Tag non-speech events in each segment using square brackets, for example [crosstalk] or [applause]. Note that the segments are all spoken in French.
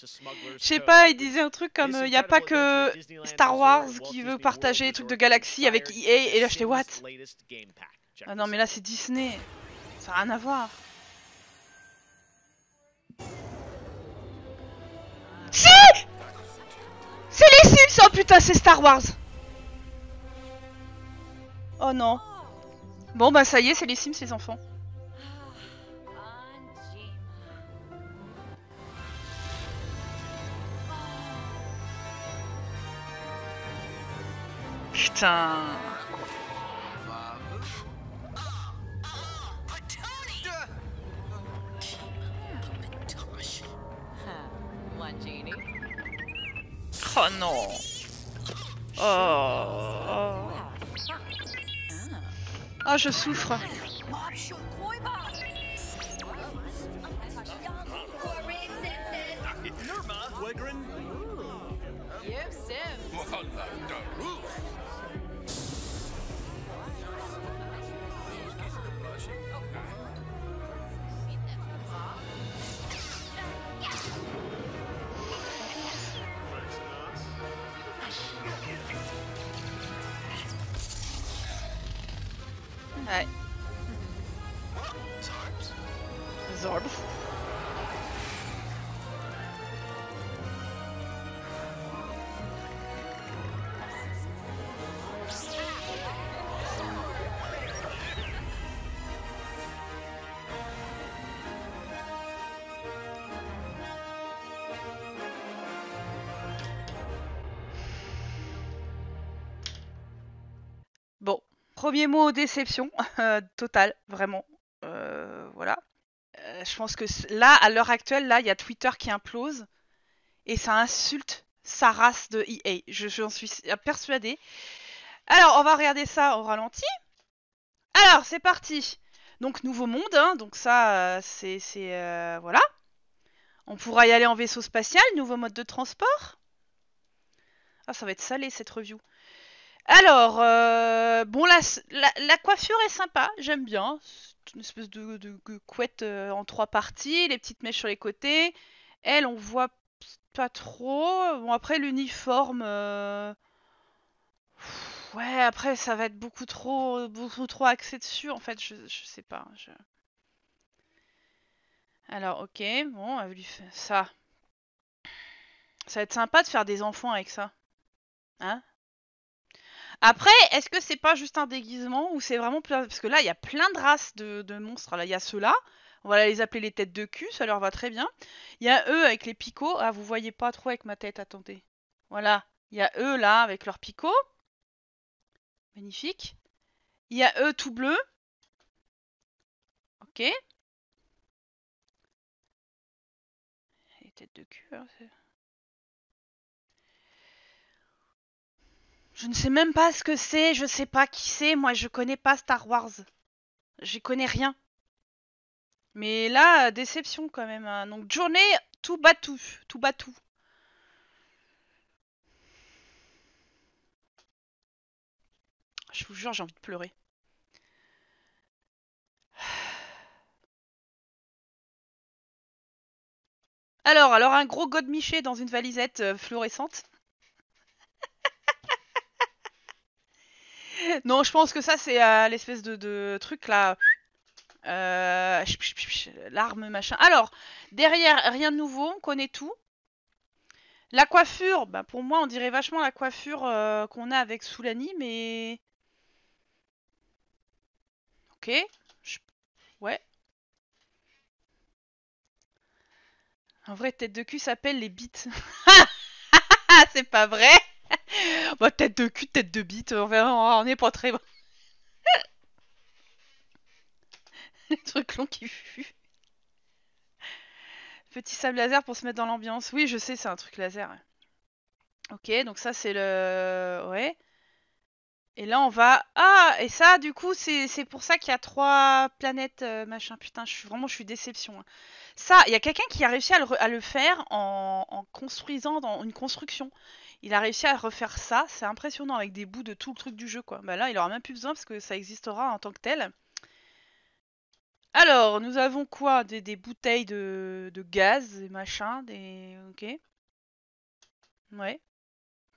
Je sais pas, il disait un truc comme il n'y euh, a pas que Star Wars qui veut partager les trucs de galaxie avec EA e et là j'étais what Ah non mais là c'est Disney, ça n'a rien à voir. Si C'est les Sims Oh putain c'est Star Wars Oh non Bon bah ça y est c'est les Sims les enfants. Putain Oh non Oh Ah, je souffre Bon, premier mot déception [laughs] euh, total, totale, vraiment je pense que là, à l'heure actuelle, là, il y a Twitter qui implose et ça insulte sa race de EA. j'en suis persuadée. Alors, on va regarder ça au ralenti. Alors, c'est parti. Donc, nouveau monde, hein, donc ça, euh, c'est. Euh, voilà. On pourra y aller en vaisseau spatial, nouveau mode de transport. Ah, ça va être salé cette review. Alors, euh, bon, la, la, la, coiffure est sympa, j'aime bien une espèce de, couette euh, en trois parties, les petites mèches sur les côtés. Elle, on voit pas trop. Bon, après, l'uniforme. Euh, ouais, après, ça va être beaucoup trop, beaucoup trop axé dessus, en fait. Je, sais pas. Alors, ok, bon, elle lui faire ça. Ça va être sympa de faire des enfants avec ça. Hein après, est-ce que c'est pas juste un déguisement ou c'est vraiment plein... Parce que là, il y a plein de races de, monstres. Là, il y a ceux-là. On va les appeler les têtes de cul, ça leur va très bien. Il y a eux avec les picots. Ah, vous voyez pas trop avec ma tête, attendez. Voilà. Il y a eux là avec leurs picots. Magnifique. Il y a eux tout bleus. Ok. Les têtes de cul, hein, c'est... Je ne sais même pas ce que c'est, je sais pas qui c'est, moi je connais pas Star Wars. J'y connais rien. Mais là, déception quand même. Hein. Donc journée tout battu, tout batou. Je vous jure, j'ai envie de pleurer. [sighs] Alors, alors un gros godemiché dans une valisette euh, fluorescente. Non, je pense que ça, c'est euh, l'espèce de, truc là. Euh, l'arme, machin. Alors, derrière, rien de nouveau, on connaît tout. La coiffure, bah pour moi, on dirait vachement la coiffure euh, qu'on a avec Soulani, mais. Ok. Ouais. En vrai, tête de cul s'appelle les bites. [laughs] c'est pas vrai! bah, tête de cul, tête de bite, on verra, on n'est pas très bon. Les [laughs] trucs longs qui fuient. Petit sable laser pour se mettre dans l'ambiance. Oui, je sais, c'est un truc laser. Ok, donc ça c'est le... Ouais. Et là, on va... Ah Et ça, du coup, c'est pour ça qu'il y a trois planètes, euh, machin. Putain, je suis vraiment, je suis déception. Hein. Ça, il y a quelqu'un qui a réussi à le, faire en, construisant dans une construction. Il a réussi à refaire ça. C'est impressionnant, avec des bouts de tout le truc du jeu, quoi. Bah là, il aura même plus besoin, parce que ça existera en tant que tel. Alors, nous avons quoi des, bouteilles de, gaz, des machins, des... Ok. Ouais.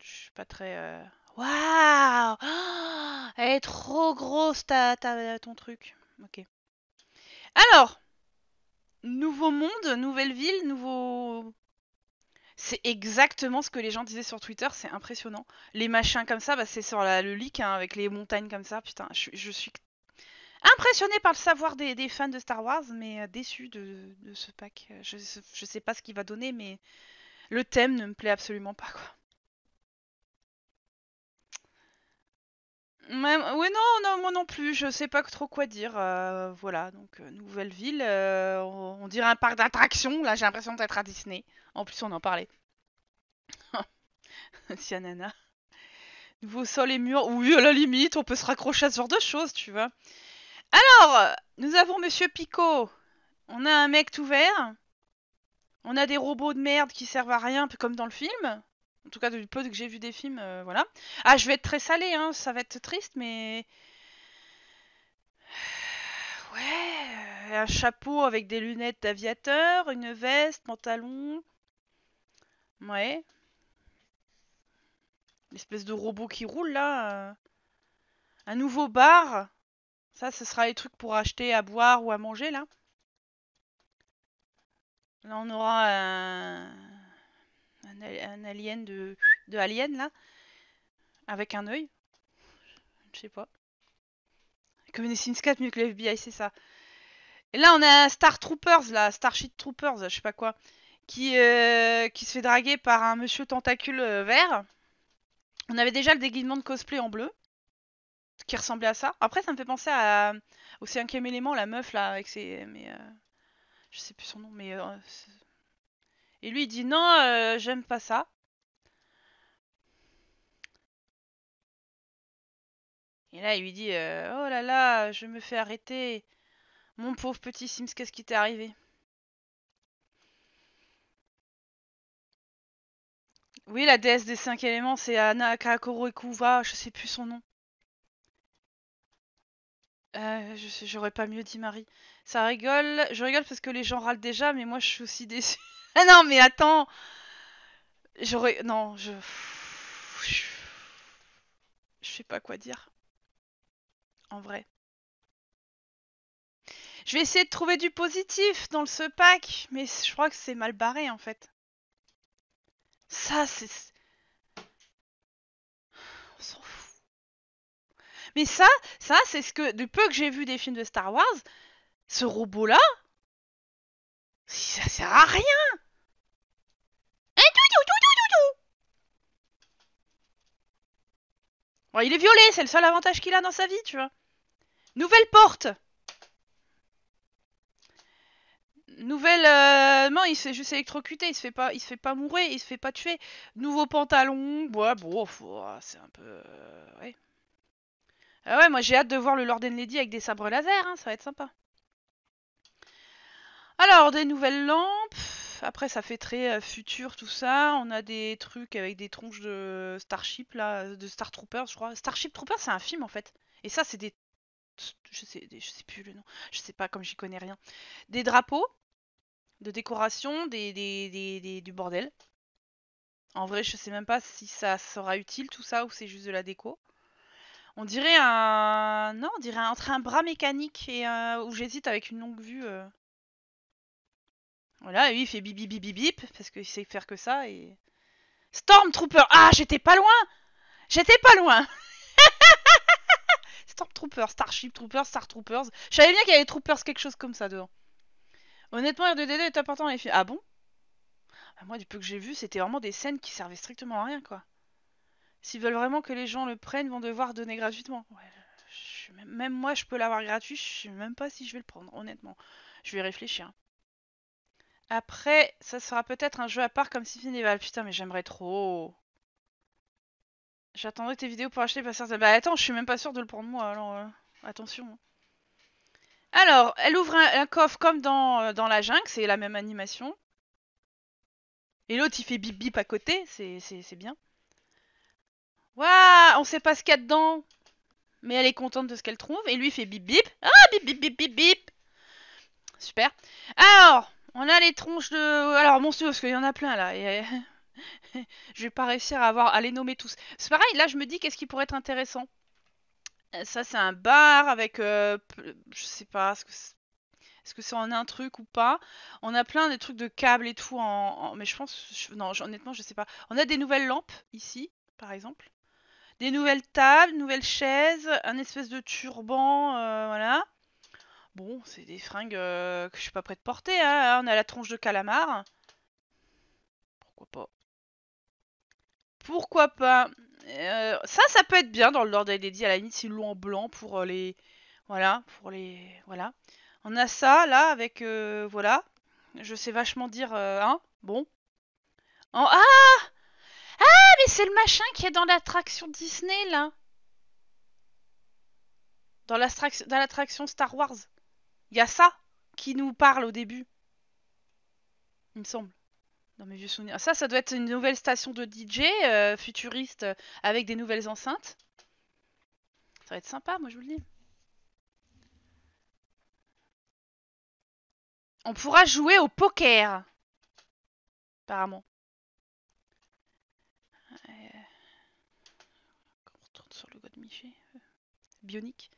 Je suis pas très... Euh, Waouh [gasps] Elle est trop grosse ta, ton truc. Ok. Alors, nouveau monde, nouvelle ville, nouveau. C'est exactement ce que les gens disaient sur Twitter, c'est impressionnant. Les machins comme ça, bah, c'est sur le leak hein, avec les montagnes comme ça. Putain, je, suis impressionnée par le savoir des, fans de Star Wars, mais euh, déçue de, ce pack. Je, je sais pas ce qu'il va donner, mais le thème ne me plaît absolument pas quoi. Oui, non, moi non plus, je sais pas trop quoi dire. Euh, voilà, donc euh, nouvelle ville, euh, on, dirait un parc d'attractions. Là, j'ai l'impression d'être à Disney. En plus, on en parlait. [laughs] nana. Nouveau sol et mur. Oui, à la limite, on peut se raccrocher à ce genre de choses, tu vois. Alors, nous avons Monsieur Picot. On a un mec tout vert. On a des robots de merde qui servent à rien, un peu comme dans le film. En tout cas, du peu que j'ai vu des films, euh, voilà. Ah, je vais être très salée, hein, ça va être triste, mais. [sighs] Ouais, un chapeau avec des lunettes d'aviateur, une veste, pantalon. Ouais. espèce de robot qui roule là. Euh, un nouveau bar. Ça, ce sera les trucs pour acheter à boire ou à manger là. Là, on aura un un alien de, de Alien là, avec un oeil Je sais pas. Comme des Sims 4 mieux que le FBI, c'est ça. Et là, on a un Star Troopers, là, Starship Troopers, je sais pas quoi, qui, euh, qui se fait draguer par un monsieur tentacule euh, vert. On avait déjà le déguisement de cosplay en bleu, qui ressemblait à ça. Après, ça me fait penser à, au cinquième élément, la meuf, là, avec ses... Mais, euh, je sais plus son nom, mais et lui, il dit non, euh, j'aime pas ça. Et là, il lui dit euh, Oh là là, je me fais arrêter. Mon pauvre petit Sims, qu'est-ce qui t'est arrivé Oui, la déesse des cinq éléments, c'est Anna Kakoro je sais plus son nom. Euh, j'aurais pas mieux dit Marie. Ça rigole, je rigole parce que les gens râlent déjà, mais moi je suis aussi [laughs] déçue. Ah non, mais attends J'aurais... Non, je... Je sais pas quoi dire. En vrai. Je vais essayer de trouver du positif dans ce pack, mais je crois que c'est mal barré, en fait. Ça, c'est... On s'en fout. Mais ça, ça, c'est ce que... Du peu que j'ai vu des films de Star Wars, ce robot-là, ça sert à rien eh, il est violé, c'est le seul avantage qu'il a dans sa vie, tu vois. Nouvelle porte Nouvelle... Non, euh, il se fait juste électrocuter, il se fait pas, il se fait pas mourir, il se fait pas tuer. Nouveau pantalon, ouais, bon, oh, oh, c'est un peu... Euh, ouais. Ah ouais, moi j'ai hâte de voir le Lord and Lady avec des sabres laser, hein, ça va être sympa. Alors, des nouvelles lampes après, ça fait très euh, futur, tout ça. On a des trucs avec des tronches de Starship, là, de Star Troopers, je crois. Starship Troopers, c'est un film, en fait. Et ça, c'est des... Je sais, je sais plus le nom. Je sais pas, comme j'y connais rien. Des drapeaux de décoration, des, des, des, du bordel. En vrai, je sais même pas si ça sera utile, tout ça, ou c'est juste de la déco. On dirait un... Non, on dirait entre un bras mécanique et... un... Où j'hésite avec une longue vue... Euh... Voilà, lui il fait bip bip bip bip bip parce qu'il sait faire que ça et. Stormtrooper Ah, j'étais pas loin J'étais pas loin [laughs] Stormtrooper, Starship Troopers, Star Troopers. Je savais bien qu'il y avait Troopers, quelque chose comme ça dedans. Honnêtement, R2D2 est important les filles. Ah bon ah, Moi, du peu que j'ai vu, c'était vraiment des scènes qui servaient strictement à rien, quoi. S'ils veulent vraiment que les gens le prennent, vont devoir donner gratuitement. même moi, je peux l'avoir gratuit, je sais même pas si je vais le prendre, honnêtement. Je vais réfléchir. Après, ça sera peut-être un jeu à part comme Civineval. Putain, mais j'aimerais trop. J'attendrai tes vidéos pour acheter passer Bah attends, je suis même pas sûre de le prendre moi, alors euh, attention. Alors, elle ouvre un, coffre comme dans, euh, dans la jungle, c'est la même animation. Et l'autre, il fait bip bip à côté, c'est bien. Waouh, on sait pas ce qu'il y a dedans. Mais elle est contente de ce qu'elle trouve. Et lui, il fait bip bip. Ah, bip bip bip bip bip. Super. Alors, on a les tronches de... Alors, monstrueux, parce qu'il y en a plein, là. Euh, [laughs] je vais pas réussir à, avoir... à les nommer tous. C'est pareil, là, je me dis, qu'est-ce qui pourrait être intéressant euh, Ça, c'est un bar avec... Euh, je sais pas, est-ce que c'est en un truc ou pas On a plein de trucs de câbles et tout en, mais je pense non honnêtement je sais pas. On a des nouvelles lampes ici par exemple, des nouvelles tables, nouvelles chaises, un espèce de turban voilà. Bon, c'est des fringues euh, que je suis pas prêt de porter, hein, hein. On a la tronche de calamar. Pourquoi pas Pourquoi pas euh, Ça, ça peut être bien dans le Lord Lady, à la limite, c'est l'ont en blanc pour euh, les... Voilà, pour les... Voilà. On a ça, là, avec... voilà. Je sais vachement dire... hein Bon. Ah Ah, mais c'est le machin qui est dans l'attraction Disney, là dans l'attraction Star Wars. Il y a ça qui nous parle au début. Il me semble. Dans mes vieux souvenirs. Ça, ça doit être une nouvelle station de DJ euh, futuriste euh, avec des nouvelles enceintes. Ça va être sympa, moi je vous le dis. On pourra jouer au poker. Apparemment. On retourne sur le God Miché. Euh, bionique.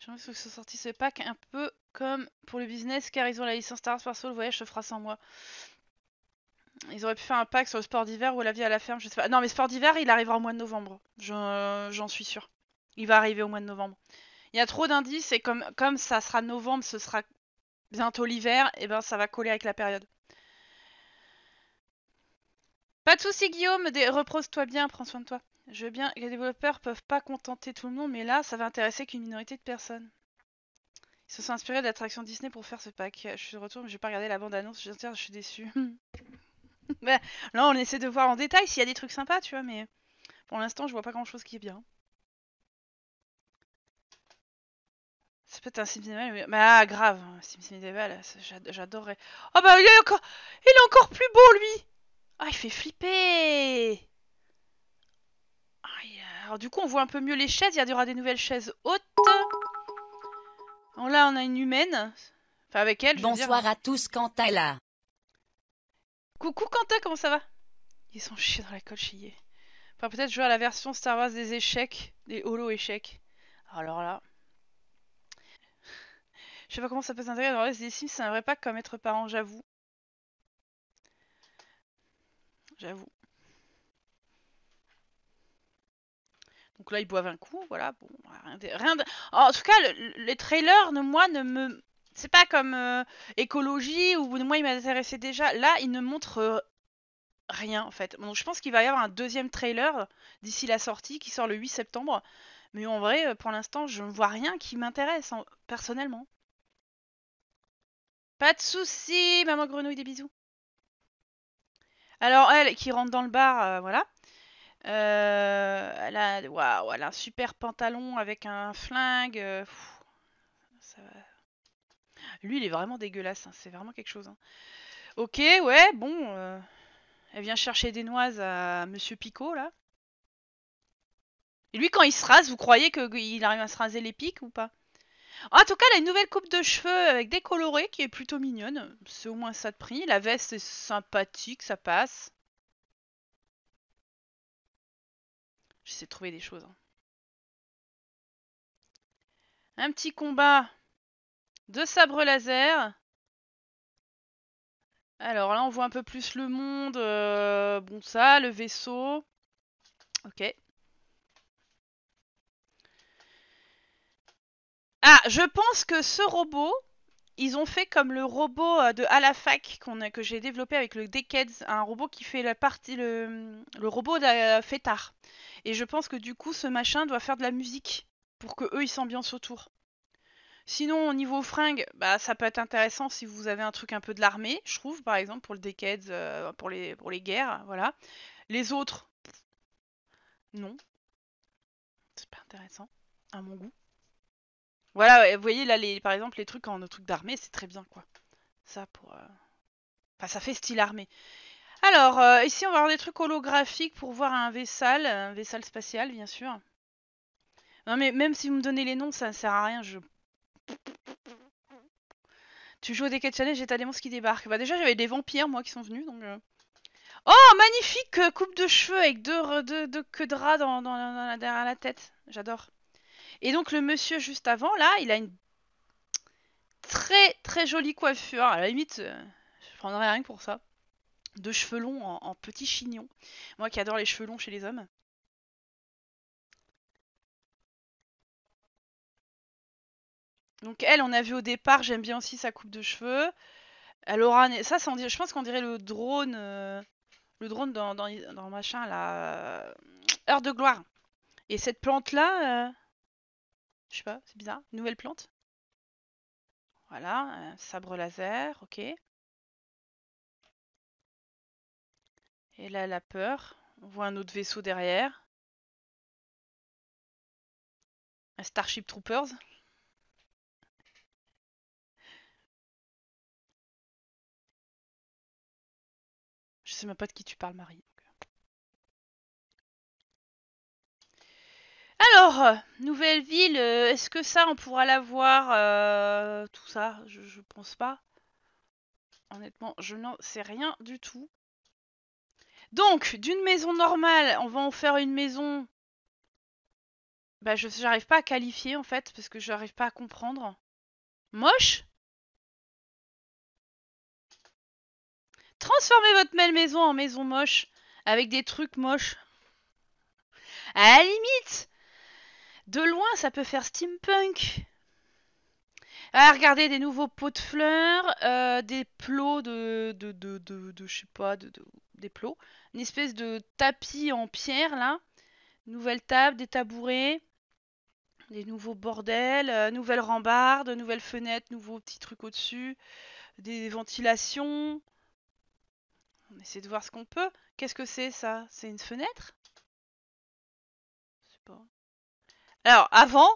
J'ai envie que ça sortis ce pack un peu comme pour le business, car ils ont la licence Star Wars perso, le voyage se fera sans moi. Ils auraient pu faire un pack sur le sport d'hiver ou la vie à la ferme, je sais pas. Non, mais sport d'hiver, il arrivera au mois de novembre. J'en suis sûr Il va arriver au mois de novembre. Il y a trop d'indices et comme, comme ça sera novembre, ce sera bientôt l'hiver, et eh ben ça va coller avec la période. Pas de soucis, Guillaume, repose-toi bien, prends soin de toi. Je veux bien que les développeurs peuvent pas contenter tout le monde, mais là, ça va intéresser qu'une minorité de personnes. Ils se sont inspirés de l'attraction Disney pour faire ce pack. Je suis de retour, mais j'ai pas regardé la bande-annonce, je suis déçue. [laughs] Ben, là, on essaie de voir en détail s'il y a des trucs sympas, tu vois, mais pour l'instant, je vois pas grand-chose qui est bien. C'est peut-être un Sims Mais ah, grave, hein, Sims j'adorerais. Oh bah, il est encore plus beau, lui Ah, il fait flipper alors du coup, on voit un peu mieux les chaises. Il y aura des nouvelles chaises hautes. là, on a une humaine. Enfin, avec elle. Je Bonsoir à tous, Quentin là. Coucou Quentin, comment ça va Ils sont chiés dans la colle chier. Enfin, peut-être jouer à la version Star Wars des échecs, des holo échecs. Alors là. Je sais pas comment ça peut s'intégrer dans les des Sims, c'est un vrai pack comme être parent, j'avoue. J'avoue. Donc là, ils boivent un coup, voilà. Bon, bah, rien de... En tout cas, le, les trailers, moi, ne me. C'est pas comme euh, écologie ou moi, ils m'intéressaient déjà. Là, il ne montre euh, rien, en fait. Donc je pense qu'il va y avoir un deuxième trailer d'ici la sortie qui sort le 8 septembre. Mais en vrai, euh, pour l'instant, je ne vois rien qui m'intéresse, personnellement. Pas de soucis, maman grenouille, des bisous. Alors elle qui rentre dans le bar, voilà. Euh, elle, a, un super pantalon avec un flingue. Euh, lui, il est vraiment dégueulasse. Hein, c'est vraiment quelque chose. Hein. Ok, ouais, bon. Euh, elle vient chercher des noises à Monsieur Picot, là. Et lui, quand il se rase, vous croyez qu'il arrive à se raser les pics ou pas En tout cas, elle a une nouvelle coupe de cheveux avec décolorée qui est plutôt mignonne. C'est au moins ça de prix. La veste est sympathique, ça passe. J'essaie de trouver des choses. Hein. Un petit combat de sabre laser. Alors là, on voit un peu plus le monde. Euh, bon, ça, le vaisseau. Ok. Ah, je pense que ce robot, ils ont fait comme le robot euh, de Alafac que j'ai développé avec le Decades, un robot qui fait la partie le, robot de la euh, et je pense que du coup, ce machin doit faire de la musique pour que eux ils s'ambiancent autour. Sinon, au niveau fringues, bah, ça peut être intéressant si vous avez un truc un peu de l'armée, je trouve, par exemple, pour le Decades, euh, pour, les, pour les guerres, voilà. Les autres, non. C'est pas intéressant, à mon goût. Voilà, vous voyez là, les, par exemple, les trucs en truc d'armée, c'est très bien, quoi. Ça, pour... Euh, enfin, ça fait style armée. Alors, euh, ici, on va avoir des trucs holographiques pour voir un vaisseau, un vaisseau spatial, bien sûr. Non, mais même si vous me donnez les noms, ça ne sert à rien, je... Tu joues au Decade Challenge et t'as des monstres qui débarquent. Bah déjà, j'avais des vampires, moi, qui sont venus, donc... Euh. Oh, magnifique euh, coupe de cheveux avec deux, deux, queues de rats dans, dans, la, derrière la tête. J'adore. Et donc, le monsieur juste avant, là, il a une très, très jolie coiffure. À la limite, je prendrais rien pour ça de cheveux longs en, petits chignons. Moi qui adore les cheveux longs chez les hommes. Donc elle, on a vu au départ, j'aime bien aussi sa coupe de cheveux. Elle aura, ça, ça je pense qu'on dirait le drone, euh, le drone dans, dans, machin la euh, heure de gloire. Et cette plante là, euh, je sais pas, c'est bizarre, nouvelle plante. Voilà, sabre laser, ok. Et là, la peur. On voit un autre vaisseau derrière. Un Starship Troopers. Je sais même pas de qui tu parles, Marie. Alors, nouvelle ville, euh, est-ce que ça on pourra la voir euh, Tout ça, je, je pense pas. Honnêtement, je n'en sais rien du tout. Donc, d'une maison normale, on va en faire une maison. Bah, je j'arrive pas à qualifier en fait, parce que j'arrive pas à comprendre. Moche Transformez votre belle maison en maison moche, avec des trucs moches. À la limite, de loin, ça peut faire steampunk. Ah, regardez, des nouveaux pots de fleurs, euh, des plots de, de, de, de, je sais pas, de, des plots, une espèce de tapis en pierre là, nouvelle table, des tabourets, des nouveaux bordels, euh, nouvelles rambardes, nouvelles fenêtres, nouveaux petits trucs au-dessus, des ventilations. On essaie de voir ce qu'on peut. Qu'est-ce que c'est ça C'est une fenêtre Alors, avant,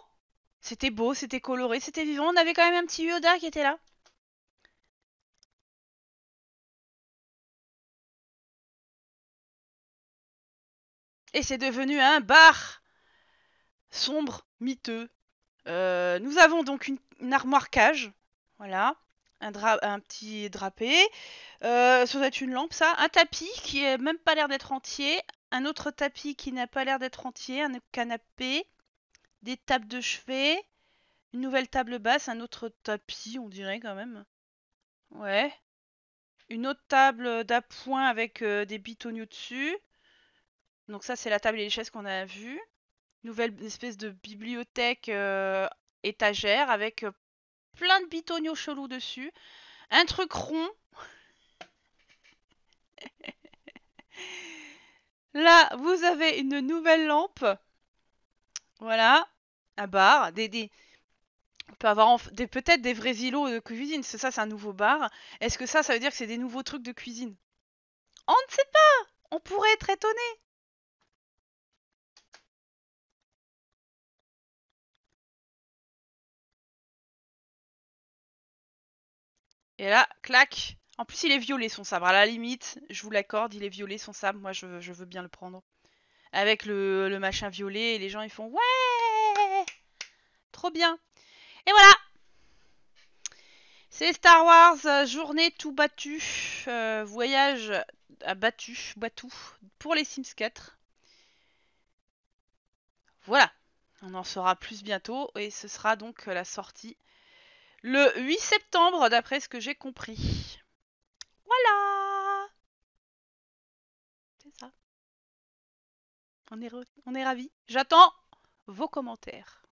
c'était beau, c'était coloré, c'était vivant. On avait quand même un petit Yoda qui était là. et c'est devenu un bar sombre, miteux. Euh, nous avons donc une, armoire cage, voilà, un, petit drapé, euh, ça doit être une lampe ça, un tapis qui n'a même pas l'air d'être entier, un autre tapis qui n'a pas l'air d'être entier, un canapé, des tables de chevet, une nouvelle table basse, un autre tapis, on dirait quand même. Ouais. Une autre table d'appoint avec euh, des bitonniers dessus. Donc ça, c'est la table et les chaises qu'on a vues. Nouvelle espèce de bibliothèque euh, étagère avec euh, plein de bitonios chelous dessus. Un truc rond. [laughs] Là, vous avez une nouvelle lampe. Voilà, un bar, des, On peut avoir des, peut-être des vrais îlots de cuisine. ça, c'est un nouveau bar. Est-ce que ça, ça veut dire que c'est des nouveaux trucs de cuisine On ne sait pas. On pourrait être étonné. Et là, clac En plus, il est violet son sabre. À la limite, je vous l'accorde, il est violet son sabre. Moi, je, veux bien le prendre. Avec le, machin violet, et les gens, ils font Ouais Trop bien Et voilà C'est Star Wars, euh, journée tout battu, euh, voyage à ah, battu, batou, pour les Sims 4. Voilà on en saura plus bientôt et ce sera donc euh, la sortie le 8 septembre, d'après ce que j'ai compris. Voilà C'est ça. On est, on est ravis. J'attends vos commentaires.